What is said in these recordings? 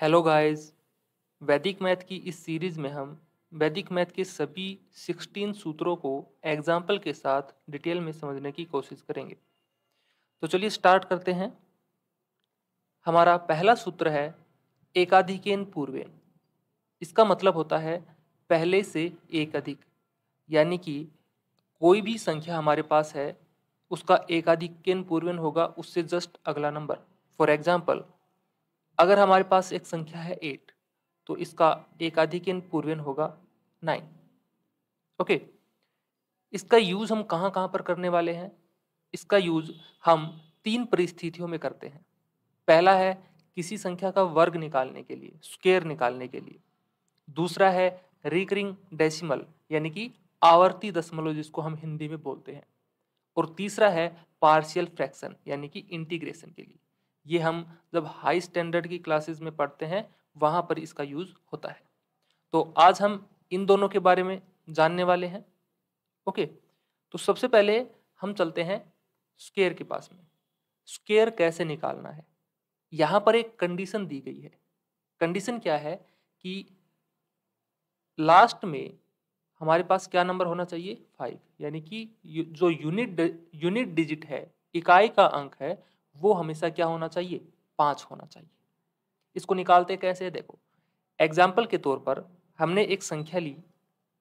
hello guys वैदिक math की इस सीरीज़ में हम वैदिक मैथ के सभी 16 सूत्रों को एग्जाम्पल के साथ डिटेल में समझने की कोशिश करेंगे तो चलिए स्टार्ट करते हैं हमारा पहला सूत्र है एकाधिकेन पूर्वेन इसका मतलब होता है पहले से एक अधिक यानी कि कोई भी संख्या हमारे पास है उसका एकाधिकेन पूर्वेन होगा उससे जस्ट अगला नंबर फॉर एग्जाम्पल अगर हमारे पास एक संख्या है एट तो इसका एकाधिकन पूर्वेन होगा नाइन ओके इसका यूज़ हम कहाँ कहाँ पर करने वाले हैं इसका यूज़ हम तीन परिस्थितियों में करते हैं पहला है किसी संख्या का वर्ग निकालने के लिए स्क्वेयर निकालने के लिए दूसरा है रिकरिंग डेसिमल यानी कि आवर्ती दशमलव जिसको हम हिंदी में बोलते हैं और तीसरा है पार्शियल फ्रैक्शन यानी कि इंटीग्रेशन के लिए ये हम जब हाई स्टैंडर्ड की क्लासेस में पढ़ते हैं वहाँ पर इसका यूज़ होता है तो आज हम इन दोनों के बारे में जानने वाले हैं ओके तो सबसे पहले हम चलते हैं स्केयर के पास में स्केयर कैसे निकालना है यहाँ पर एक कंडीशन दी गई है कंडीशन क्या है कि लास्ट में हमारे पास क्या नंबर होना चाहिए फाइव यानी कि जो यूनिट यूनिट डिजिट है इकाई का अंक है वो हमेशा क्या होना चाहिए पाँच होना चाहिए इसको निकालते कैसे देखो एग्जाम्पल के तौर पर हमने एक संख्या ली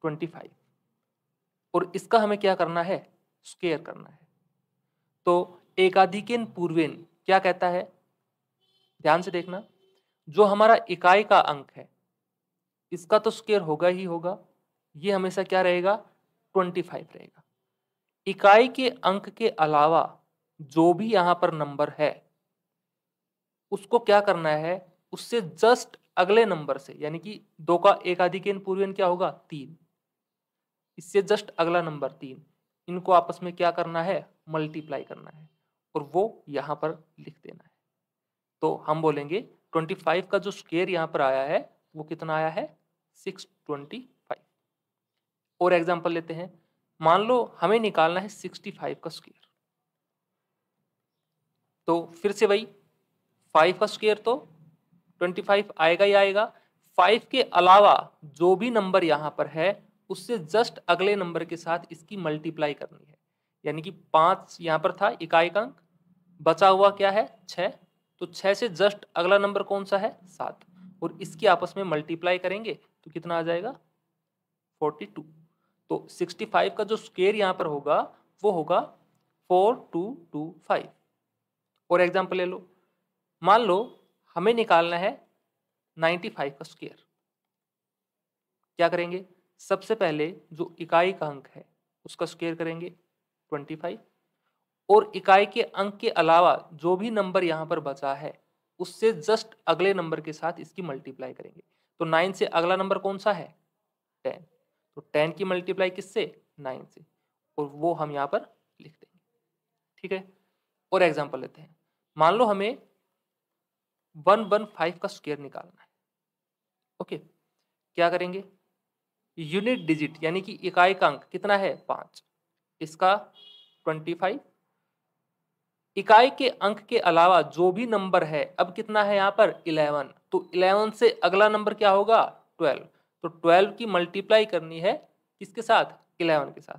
ट्वेंटी फाइव और इसका हमें क्या करना है स्केयर करना है तो एकाधिकेन पूर्वेन क्या कहता है ध्यान से देखना जो हमारा इकाई का अंक है इसका तो स्केयर होगा ही होगा ये हमेशा क्या रहेगा ट्वेंटी फाइव रहेगा इकाई के अंक के अलावा जो भी यहां पर नंबर है उसको क्या करना है उससे जस्ट अगले नंबर से यानी कि दो का एक आधिकेन पूर्वेन क्या होगा तीन इससे जस्ट अगला नंबर तीन इनको आपस में क्या करना है मल्टीप्लाई करना है और वो यहां पर लिख देना है तो हम बोलेंगे 25 का जो स्केयर यहां पर आया है वो कितना आया है 625 और एग्जांपल लेते हैं मान लो हमें निकालना है 65 का स्केयर तो फिर से वही फाइव का स्क्वेयर तो ट्वेंटी फाइव आएगा ही आएगा फाइव के अलावा जो भी नंबर यहाँ पर है उससे जस्ट अगले नंबर के साथ इसकी मल्टीप्लाई करनी है यानी कि पाँच यहाँ पर था इकाई का अंक बचा हुआ क्या है छः तो छः से जस्ट अगला नंबर कौन सा है सात और इसकी आपस में मल्टीप्लाई करेंगे तो कितना आ जाएगा फोर्टी टू तो सिक्सटी फाइव का जो स्केयर यहाँ पर होगा वो होगा फोर टू टू फाइव और एग्जाम्पल ले लो मान लो हमें निकालना है 95 का स्क्वेयर क्या करेंगे सबसे पहले जो इकाई का अंक है उसका स्क्वेयर करेंगे 25 और इकाई के अंक के अलावा जो भी नंबर यहाँ पर बचा है उससे जस्ट अगले नंबर के साथ इसकी मल्टीप्लाई करेंगे तो नाइन से अगला नंबर कौन सा है टेन तो टेन की मल्टीप्लाई किससे नाइन से और वो हम यहाँ पर लिख देंगे ठीक है और एग्जाम्पल लेते हैं मान लो हमें वन वन फाइव का स्क्वेयर निकालना है ओके क्या करेंगे यूनिट डिजिट यानी कि इकाई का अंक कितना है पांच इसका ट्वेंटी फाइव इकाई के अंक के अलावा जो भी नंबर है अब कितना है यहाँ पर इलेवन तो इलेवन से अगला नंबर क्या होगा ट्वेल्व तो ट्वेल्व की मल्टीप्लाई करनी है किसके साथ इलेवन के साथ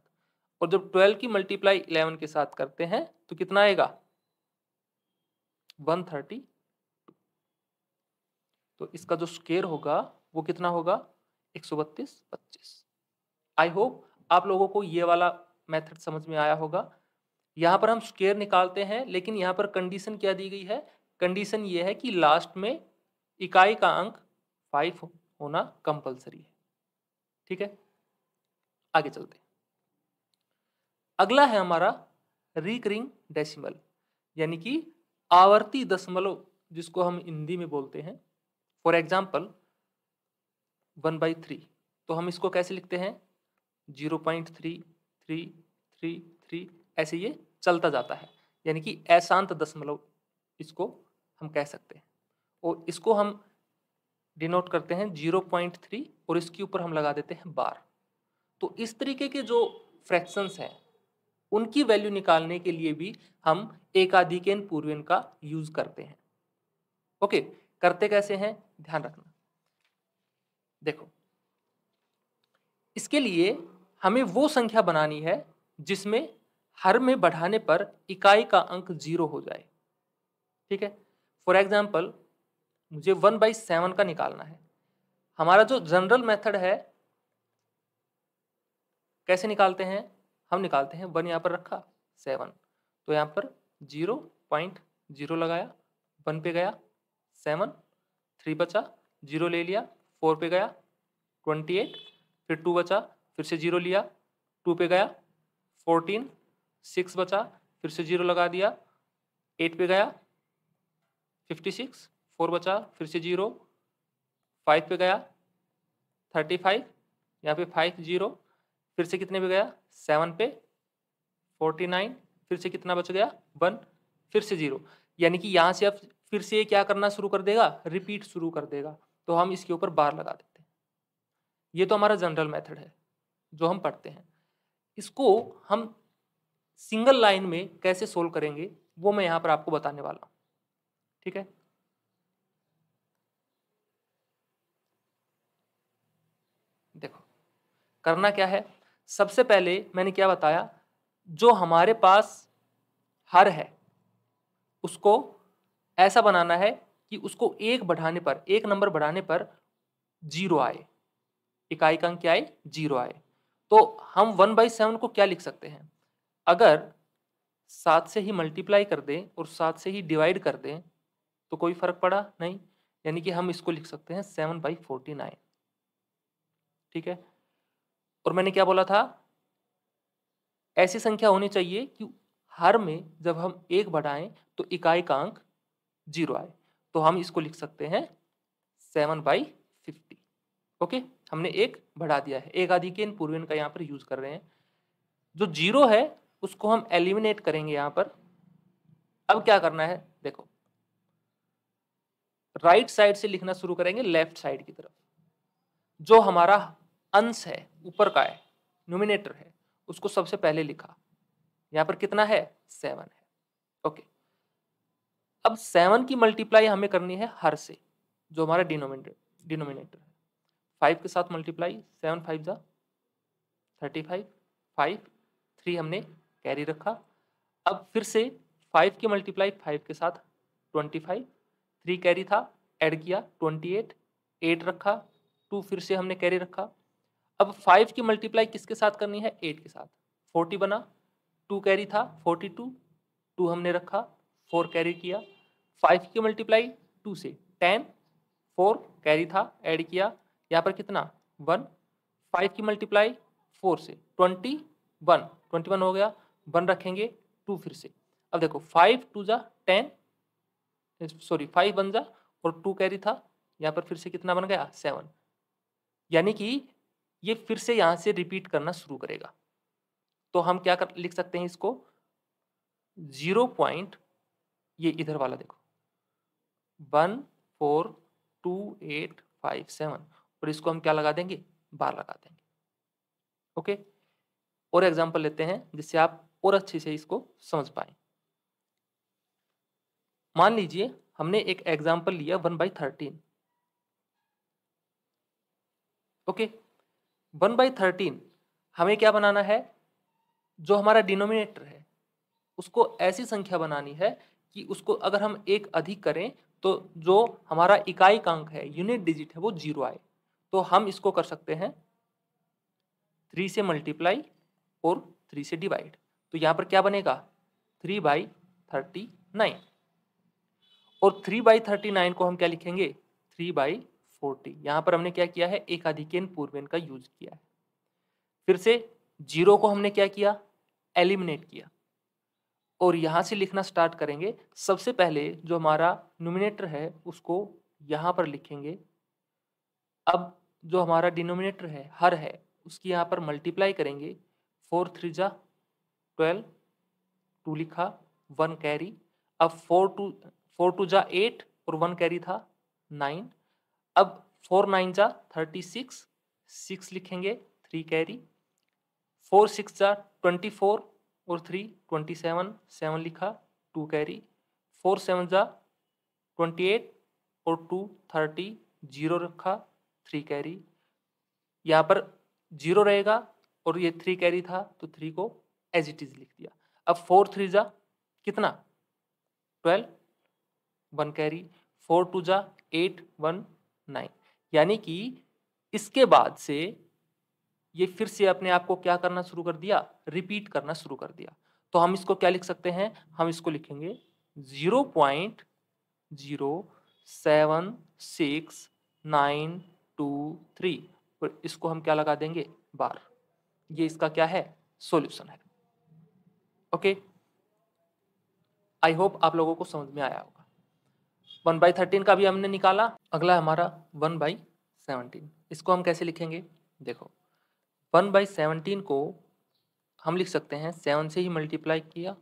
और जब ट्वेल्व की मल्टीप्लाई इलेवन के साथ करते हैं तो कितना आएगा वन थर्टी तो इसका जो स्केयर होगा वो कितना होगा एक सौ बत्तीस पच्चीस आई होप आप लोगों को ये वाला मेथड समझ में आया होगा यहाँ पर हम स्केयर निकालते हैं लेकिन यहाँ पर कंडीशन क्या दी गई है कंडीशन ये है कि लास्ट में इकाई का अंक फाइव होना कंपलसरी है ठीक है आगे चलते अगला है हमारा रिकरिंग डेसिमल यानी कि आवर्ती दशमलव जिसको हम हिंदी में बोलते हैं for example one by three तो हम इसको कैसे लिखते हैं zero point three three three three ऐसे ये चलता जाता है यानी कि अशांत दशमलव इसको हम कह सकते हैं और इसको हम डिनोट करते हैं जीरो पॉइंट थ्री और इसके ऊपर हम लगा देते हैं बार तो इस तरीके के जो फ्रैक्शंस हैं उनकी वैल्यू निकालने के लिए भी हम एकाधिकेन पूर्वेन का यूज करते हैं ओके करते कैसे हैं ध्यान रखना देखो इसके लिए हमें वो संख्या बनानी है जिसमें हर में बढ़ाने पर इकाई का अंक जीरो हो जाए ठीक है फॉर एग्जाम्पल मुझे वन बाई सेवन का निकालना है हमारा जो जनरल मेथड है कैसे निकालते हैं हम निकालते हैं वन यहाँ पर रखा सेवन तो यहाँ पर जीरो पॉइंट जीरो लगाया वन पे गया सेवन थ्री बचा जीरो ले लिया फोर पे गया ट्वेंटी एट फिर टू बचा फिर से जीरो लिया टू पे गया फोर्टीन सिक्स बचा फिर से जीरो लगा दिया एट पे गया फिफ्टी सिक्स फोर बचा फिर से जीरो फाइव पे गया थर्टी फाइव यहाँ पे फाइव जीरो फिर से कितने पे गया सेवन पे फोर्टी नाइन फिर से कितना बच गया वन फिर से जीरो यानी कि यहाँ से अब फिर से ये क्या करना शुरू कर देगा रिपीट शुरू कर देगा तो हम इसके ऊपर बार लगा देते हैं ये तो हमारा जनरल मेथड है जो हम पढ़ते हैं इसको हम सिंगल लाइन में कैसे सोल्व करेंगे वो मैं यहाँ पर आपको बताने वाला हूँ ठीक है देखो करना क्या है सबसे पहले मैंने क्या बताया जो हमारे पास हर है उसको ऐसा बनाना है कि उसको एक बढ़ाने पर एक नंबर बढ़ाने पर जीरो आए इकाई का अंक क्या आए जीरो आए तो हम वन बाई सेवन को क्या लिख सकते हैं अगर सात से ही मल्टीप्लाई कर दें और सात से ही डिवाइड कर दें तो कोई फर्क पड़ा नहीं यानी कि हम इसको लिख सकते हैं सेवन बाई फोर्टी नाइन ठीक है और मैंने क्या बोला था ऐसी संख्या होनी चाहिए कि हर में जब हम एक बढ़ाएं तो इकाई का अंक जीरो आए तो हम इसको लिख सकते हैं सेवन बाई फिफ्टी ओके हमने एक बढ़ा दिया है एक आदि के इन पूर्वेन का यहाँ पर यूज़ कर रहे हैं जो जीरो है उसको हम एलिमिनेट करेंगे यहाँ पर अब क्या करना है देखो राइट साइड से लिखना शुरू करेंगे लेफ्ट साइड की तरफ जो हमारा अंश है ऊपर का है नोमिनेटर है उसको सबसे पहले लिखा यहाँ पर कितना है सेवन है ओके अब सेवन की मल्टीप्लाई हमें करनी है हर से जो हमारा डिनोमिनेटर डिनोमिनेटर है फाइव के साथ मल्टीप्लाई सेवन फाइव जा थर्टी फाइव फाइव थ्री हमने कैरी रखा अब फिर से फाइव की मल्टीप्लाई फाइव के साथ ट्वेंटी फाइव थ्री कैरी था ऐड किया ट्वेंटी एट एट रखा टू फिर से हमने कैरी रखा अब फाइव की मल्टीप्लाई किसके साथ करनी है एट के साथ फोर्टी बना टू कैरी था फोर्टी टू टू हमने रखा फोर कैरी किया फाइव की मल्टीप्लाई टू से टेन फोर कैरी था ऐड किया यहाँ पर कितना वन फाइव की मल्टीप्लाई फोर से ट्वेंटी वन ट्वेंटी वन हो गया वन रखेंगे टू फिर से अब देखो फाइव टू जा टेन सॉरी फाइव वन जा और टू कैरी था यहाँ पर फिर से कितना बन गया सेवन यानी कि ये फिर से यहां से रिपीट करना शुरू करेगा तो हम क्या कर लिख सकते हैं इसको जीरो पॉइंट ये इधर वाला देखो one four two eight five seven और इसको हम क्या लगा देंगे बार लगा देंगे ओके और एग्जाम्पल लेते हैं जिससे आप और अच्छे से इसको समझ पाए मान लीजिए हमने एक एग्जाम्पल लिया one by thirteen okay one by thirteen हमें क्या बनाना है जो हमारा डिनोमिनेटर है उसको ऐसी संख्या बनानी है कि उसको अगर हम एक अधिक करें तो जो हमारा इकाई का अंक है यूनिट डिजिट है वो जीरो आए तो हम इसको कर सकते हैं थ्री से मल्टीप्लाई और थ्री से डिवाइड तो यहाँ पर क्या बनेगा थ्री बाई थर्टी नाइन और थ्री बाई थर्टी नाइन को हम क्या लिखेंगे थ्री बाई फोर्टी यहाँ पर हमने क्या किया है एक अधिकेन पूर्वेन का यूज किया है फिर से जीरो को हमने क्या किया एलिमिनेट किया और यहाँ से लिखना स्टार्ट करेंगे सबसे पहले जो हमारा नोमिनेटर है उसको यहाँ पर लिखेंगे अब जो हमारा डिनोमिनेटर है हर है उसकी यहाँ पर मल्टीप्लाई करेंगे फोर थ्री जा ट्वेल्व टू लिखा वन कैरी अब फोर टू फोर टू जा एट और वन कैरी था नाइन अब फोर नाइन जा थर्टी सिक्स सिक्स लिखेंगे थ्री कैरी फोर सिक्स जा ट्वेंटी फोर और थ्री ट्वेंटी सेवन सेवन लिखा टू कैरी फोर सेवन जा ट्वेंटी एट और टू थर्टी जीरो रखा थ्री कैरी यहाँ पर जीरो रहेगा और ये थ्री कैरी था तो थ्री को एज इट इज लिख दिया अब फोर थ्री जा कितना twelve one carry four two जा एट वन नाइन यानी कि इसके बाद से ये फिर से अपने आप को क्या करना शुरू कर दिया रिपीट करना शुरू कर दिया तो हम इसको क्या लिख सकते हैं हम इसको लिखेंगे zero point zero seven six nine two three और इसको हम क्या लगा देंगे बार ये इसका क्या है सॉल्यूशन है ओके आई होप आप लोगों को समझ में आया होगा वन बाई थर्टीन का भी हमने निकाला अगला हमारा वन बाई सेवनटीन इसको हम कैसे लिखेंगे देखो वन बाई सेवनटीन को हम लिख सकते हैं सेवन से ही मल्टीप्लाई किया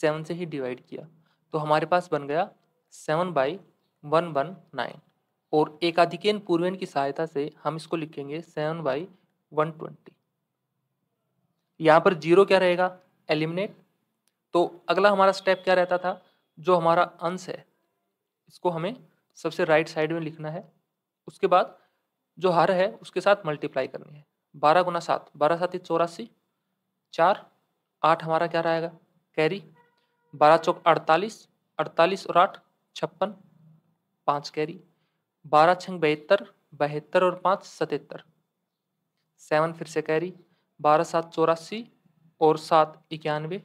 सेवन से ही डिवाइड किया तो हमारे पास बन गया seven by one one nine और एकाधिकेन पूर्वेन की सहायता से हम इसको लिखेंगे सेवन बाई वन ट्वेंटी यहाँ पर जीरो क्या रहेगा एलिमिनेट तो अगला हमारा स्टेप क्या रहता था जो हमारा अंश है इसको हमें सबसे राइट साइड में लिखना है उसके बाद जो हर है उसके साथ मल्टीप्लाई करनी है बारह गुना सात बारह सात चौरासी चार आठ हमारा क्या रहेगा कैरी बारह चौक अड़तालीस अड़तालीस और आठ छप्पन पाँच कैरी बारह छंग बहत्तर बहत्तर और पाँच सतहत्तर सेवन फिर से कैरी बारह सात चौरासी और सात इक्यानवे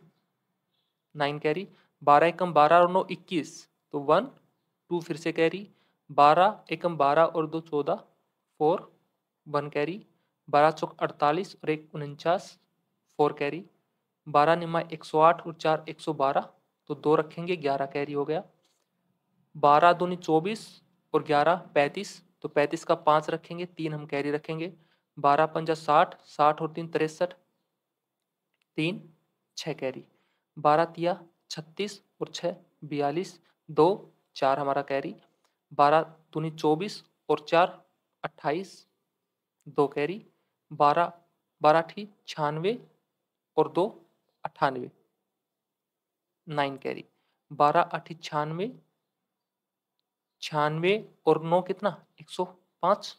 नाइन कैरी बारह एकम बारह और नौ इक्कीस तो वन टू फिर से कैरी बारह एकम बारह और दो चौदह फोर वन कैरी बारह चौक अड़तालीस और एक उनचास फोर कैरी बारह निमा एक सौ आठ और चार एक सौ बारह तो दो रखेंगे ग्यारह कैरी हो गया बारह दूनी चौबीस और ग्यारह पैंतीस तो पैंतीस का पाँच रखेंगे तीन हम कैरी रखेंगे बारह पंजा साठ साठ और तीन तिरसठ तीन छः कैरी बारह तिया छत्तीस और छः बयालीस दो चार हमारा कैरी बारह दूनी चौबीस और चार अट्ठाईस दो कैरी बारह बारह ठी छियानवे और दो अट्ठानवे नाइन कैरी बारह अठी छियानवे छियानवे और नौ कितना एक सौ पाँच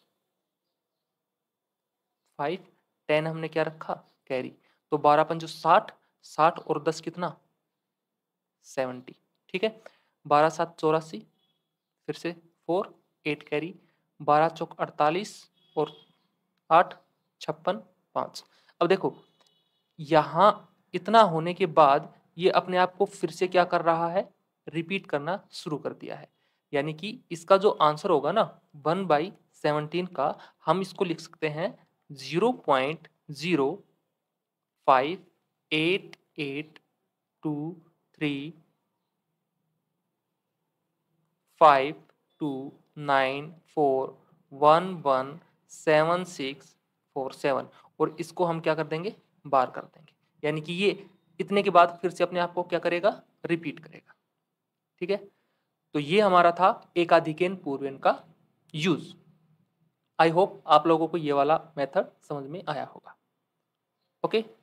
फाइव टेन हमने क्या रखा कैरी तो बारह पंजो साठ साठ और दस कितना सेवेंटी ठीक है बारह सात चौरासी फिर से फोर एट कैरी बारह चौक अड़तालीस और आठ छप्पन पाँच अब देखो यहाँ इतना होने के बाद ये अपने आप को फिर से क्या कर रहा है रिपीट करना शुरू कर दिया है यानी कि इसका जो आंसर होगा ना वन बाई सेवनटीन का हम इसको लिख सकते हैं zero point zero five eight eight two three five two nine four one one seven six four seven और इसको हम क्या कर देंगे बार कर देंगे यानी कि ये इतने के बाद फिर से अपने आप को क्या करेगा रिपीट करेगा ठीक है तो ये हमारा था एकाधिकेन पूर्वेन का यूज आई होप आप लोगों को ये वाला मेथड समझ में आया होगा ओके